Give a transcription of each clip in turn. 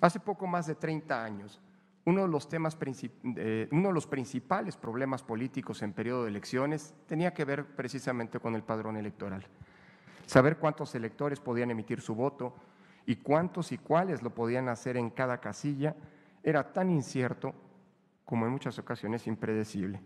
Hace poco más de 30 años, uno de los, temas, uno de los principales problemas políticos en periodo de elecciones tenía que ver precisamente con el padrón electoral. Saber cuántos electores podían emitir su voto y cuántos y cuáles lo podían hacer en cada casilla era tan incierto como en muchas ocasiones impredecible.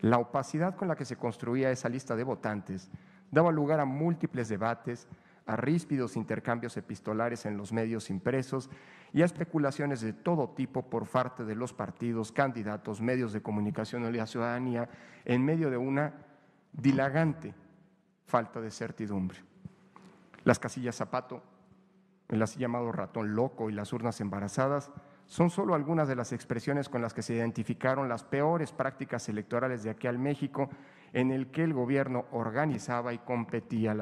La opacidad con la que se construía esa lista de votantes daba lugar a múltiples debates, a ríspidos intercambios epistolares en los medios impresos y a especulaciones de todo tipo por parte de los partidos, candidatos, medios de comunicación y la ciudadanía en medio de una dilagante falta de certidumbre. Las casillas zapato, el así llamado ratón loco y las urnas embarazadas son solo algunas de las expresiones con las que se identificaron las peores prácticas electorales de aquí al México en el que el gobierno organizaba y competía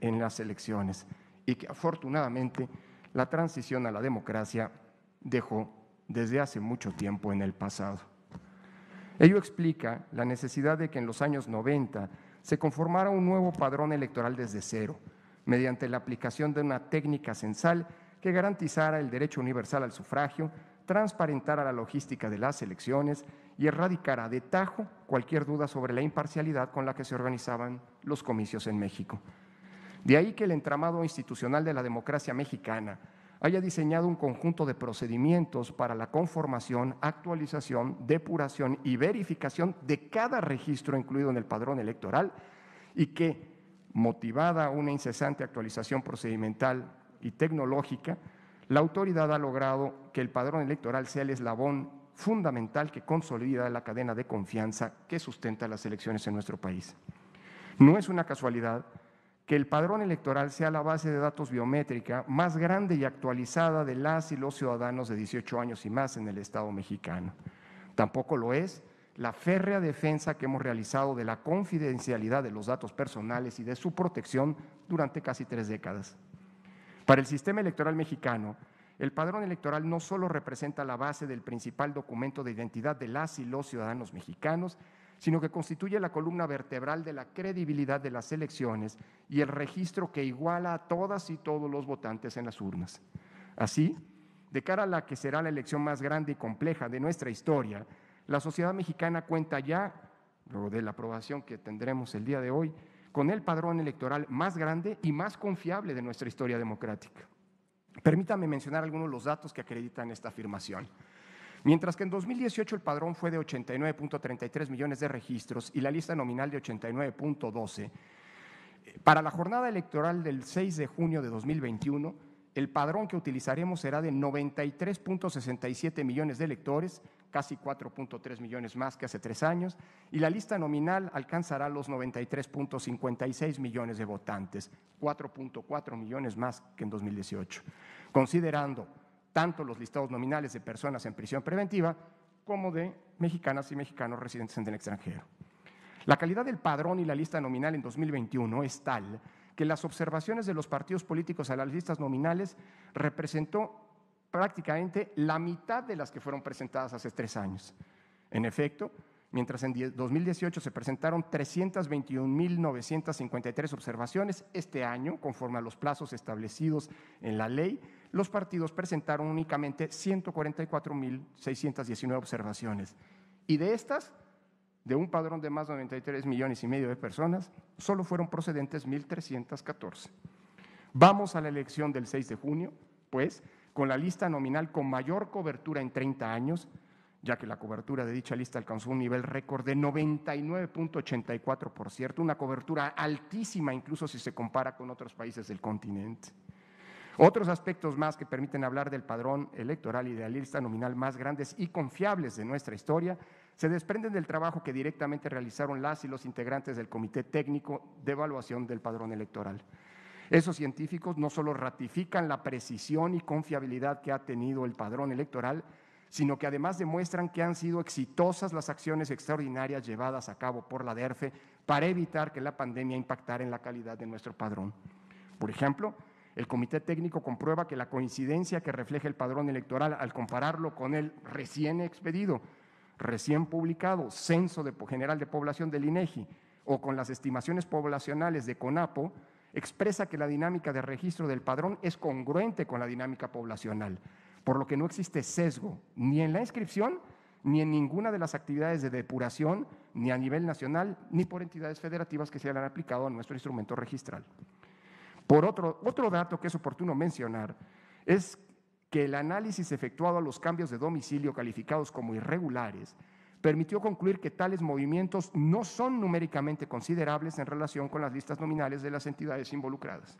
en las elecciones y que afortunadamente la transición a la democracia dejó desde hace mucho tiempo en el pasado. Ello explica la necesidad de que en los años 90 se conformara un nuevo padrón electoral desde cero, mediante la aplicación de una técnica censal que garantizara el derecho universal al sufragio, a la logística de las elecciones y a de tajo cualquier duda sobre la imparcialidad con la que se organizaban los comicios en México. De ahí que el entramado institucional de la democracia mexicana haya diseñado un conjunto de procedimientos para la conformación, actualización, depuración y verificación de cada registro incluido en el padrón electoral y que, motivada una incesante actualización procedimental y tecnológica, la autoridad ha logrado que el padrón electoral sea el eslabón fundamental que consolida la cadena de confianza que sustenta las elecciones en nuestro país. No es una casualidad que el padrón electoral sea la base de datos biométrica más grande y actualizada de las y los ciudadanos de 18 años y más en el Estado mexicano. Tampoco lo es la férrea defensa que hemos realizado de la confidencialidad de los datos personales y de su protección durante casi tres décadas. Para el sistema electoral mexicano, el padrón electoral no solo representa la base del principal documento de identidad de las y los ciudadanos mexicanos, sino que constituye la columna vertebral de la credibilidad de las elecciones y el registro que iguala a todas y todos los votantes en las urnas. Así, de cara a la que será la elección más grande y compleja de nuestra historia, la sociedad mexicana cuenta ya, luego de la aprobación que tendremos el día de hoy, con el padrón electoral más grande y más confiable de nuestra historia democrática. Permítame mencionar algunos de los datos que acreditan esta afirmación. Mientras que en 2018 el padrón fue de 89.33 millones de registros y la lista nominal de 89.12, eh, para la jornada electoral del 6 de junio de 2021 el padrón que utilizaremos será de 93.67 millones de electores, casi 4.3 millones más que hace tres años, y la lista nominal alcanzará los 93.56 millones de votantes, 4.4 millones más que en 2018. Considerando tanto los listados nominales de personas en prisión preventiva como de mexicanas y mexicanos residentes en el extranjero. La calidad del padrón y la lista nominal en 2021 es tal que las observaciones de los partidos políticos a las listas nominales representó prácticamente la mitad de las que fueron presentadas hace tres años. En efecto, mientras en 2018 se presentaron 321.953 observaciones, este año, conforme a los plazos establecidos en la ley, los partidos presentaron únicamente 144.619 observaciones. Y de estas, de un padrón de más de 93 millones y medio de personas, solo fueron procedentes 1.314. Vamos a la elección del 6 de junio, pues, con la lista nominal con mayor cobertura en 30 años, ya que la cobertura de dicha lista alcanzó un nivel récord de 99.84, por cierto, una cobertura altísima incluso si se compara con otros países del continente. Otros aspectos más que permiten hablar del padrón electoral y de la lista nominal más grandes y confiables de nuestra historia se desprenden del trabajo que directamente realizaron las y los integrantes del Comité Técnico de Evaluación del Padrón Electoral. Esos científicos no solo ratifican la precisión y confiabilidad que ha tenido el padrón electoral, sino que además demuestran que han sido exitosas las acciones extraordinarias llevadas a cabo por la DERFE para evitar que la pandemia impactara en la calidad de nuestro padrón. Por ejemplo, el comité técnico comprueba que la coincidencia que refleja el padrón electoral al compararlo con el recién expedido recién publicado, Censo General de Población del INEGI, e o con las estimaciones poblacionales de CONAPO, expresa que la dinámica de registro del padrón es congruente con la dinámica poblacional, por lo que no existe sesgo ni en la inscripción, ni en ninguna de las actividades de depuración, ni a nivel nacional, ni por entidades federativas que se hayan aplicado a nuestro instrumento registral. Por otro, otro dato que es oportuno mencionar es que el análisis efectuado a los cambios de domicilio calificados como irregulares permitió concluir que tales movimientos no son numéricamente considerables en relación con las listas nominales de las entidades involucradas.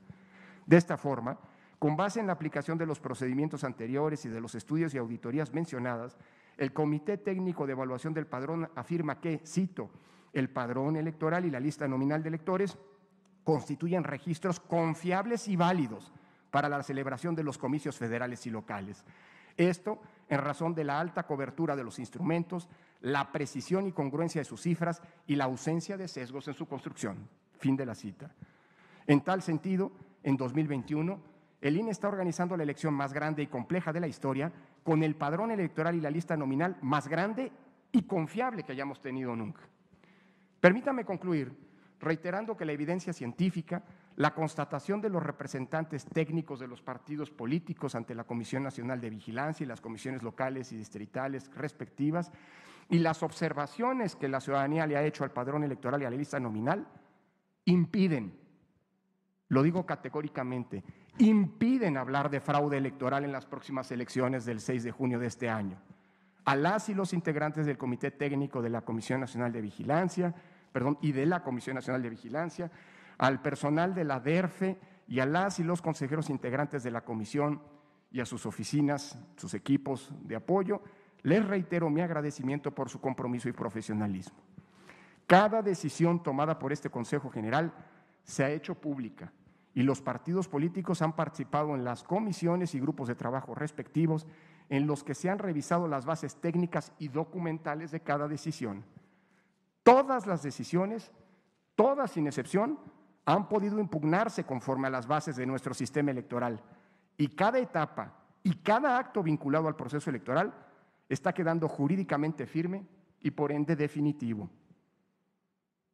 De esta forma, con base en la aplicación de los procedimientos anteriores y de los estudios y auditorías mencionadas, el Comité Técnico de Evaluación del Padrón afirma que, cito, el padrón electoral y la lista nominal de electores constituyen registros confiables y válidos para la celebración de los comicios federales y locales. Esto en razón de la alta cobertura de los instrumentos, la precisión y congruencia de sus cifras y la ausencia de sesgos en su construcción. Fin de la cita. En tal sentido, en 2021, el INE está organizando la elección más grande y compleja de la historia, con el padrón electoral y la lista nominal más grande y confiable que hayamos tenido nunca. Permítame concluir reiterando que la evidencia científica la constatación de los representantes técnicos de los partidos políticos ante la Comisión Nacional de Vigilancia y las comisiones locales y distritales respectivas, y las observaciones que la ciudadanía le ha hecho al padrón electoral y a la lista nominal, impiden, lo digo categóricamente, impiden hablar de fraude electoral en las próximas elecciones del 6 de junio de este año. A las y los integrantes del Comité Técnico de la Comisión Nacional de Vigilancia, perdón, y de la Comisión Nacional de Vigilancia, al personal de la DERFE y a las y los consejeros integrantes de la comisión y a sus oficinas, sus equipos de apoyo, les reitero mi agradecimiento por su compromiso y profesionalismo. Cada decisión tomada por este Consejo General se ha hecho pública y los partidos políticos han participado en las comisiones y grupos de trabajo respectivos en los que se han revisado las bases técnicas y documentales de cada decisión. Todas las decisiones, todas sin excepción, han podido impugnarse conforme a las bases de nuestro sistema electoral. Y cada etapa y cada acto vinculado al proceso electoral está quedando jurídicamente firme y por ende definitivo.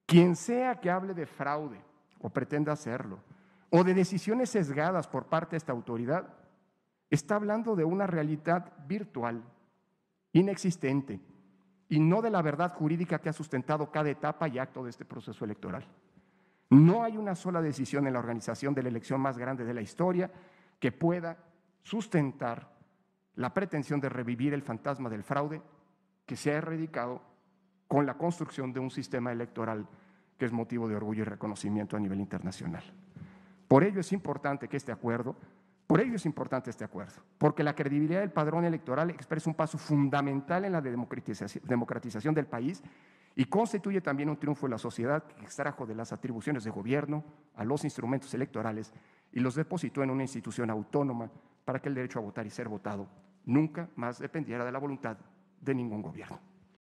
Quien sea que hable de fraude o pretenda hacerlo, o de decisiones sesgadas por parte de esta autoridad, está hablando de una realidad virtual, inexistente, y no de la verdad jurídica que ha sustentado cada etapa y acto de este proceso electoral. No hay una sola decisión en la organización de la elección más grande de la historia que pueda sustentar la pretensión de revivir el fantasma del fraude que se ha erradicado con la construcción de un sistema electoral que es motivo de orgullo y reconocimiento a nivel internacional. Por ello es importante que este acuerdo, por ello es importante este acuerdo, porque la credibilidad del padrón electoral expresa un paso fundamental en la democratización del país y constituye también un triunfo de la sociedad que extrajo de las atribuciones de gobierno a los instrumentos electorales y los depositó en una institución autónoma para que el derecho a votar y ser votado nunca más dependiera de la voluntad de ningún gobierno.